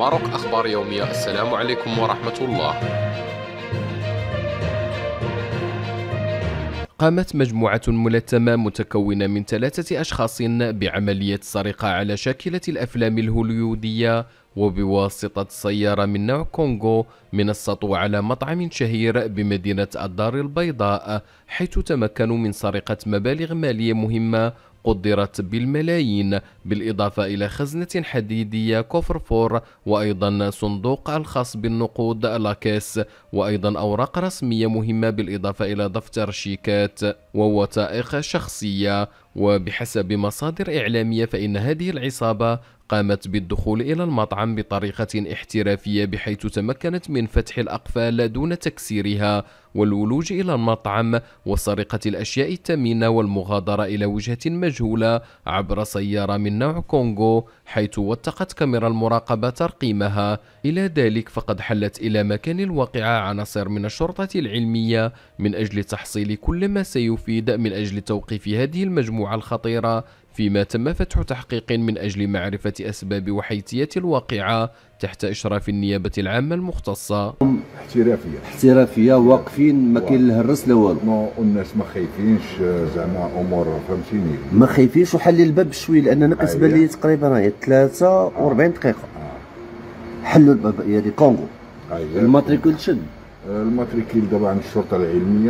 ماروك أخبار يومية السلام عليكم ورحمة الله قامت مجموعة ملتمة متكونة من ثلاثة أشخاص بعملية سرقة على شاكلة الأفلام الهوليودية وبواسطة سيارة من نوع كونغو من السطو على مطعم شهير بمدينة الدار البيضاء حيث تمكنوا من سرقة مبالغ مالية مهمة قدرت بالملايين بالإضافة إلى خزنة حديدية كوفر فور وأيضا صندوق الخاص بالنقود لاكيس وأيضا أوراق رسمية مهمة بالإضافة إلى دفتر شيكات ووثائق شخصية وبحسب مصادر إعلامية فإن هذه العصابة قامت بالدخول إلى المطعم بطريقة احترافية بحيث تمكنت من فتح الأقفال دون تكسيرها والولوج إلى المطعم وسرقة الأشياء الثمينة والمغادرة إلى وجهة مجهولة عبر سيارة من نوع كونغو حيث وثقت كاميرا المراقبة ترقيمها إلى ذلك فقد حلت إلى مكان الواقعة عناصر من الشرطة العلمية من أجل تحصيل كل ما سيفيد من أجل توقيف هذه المجموعة الخطيرة فيما تم فتح تحقيق من أجل معرفة أسباب وحيتية الواقعة تحت إشراف النيابة العامة المختصة احترافية احترافية واقفين ما كاين له الرس لا والو والناس ما خايفينش آه، زعما امور فهمتيني ما خايفينش وحل الباب بشوي لان انا كتبان أيوة. لي تقريبا راهي 43 دقيقه آه. حلوا الباب دي يعني كونغو أيوة. الماتريكول شد آه، الماتريكيل دابا عند الشرطه العلميه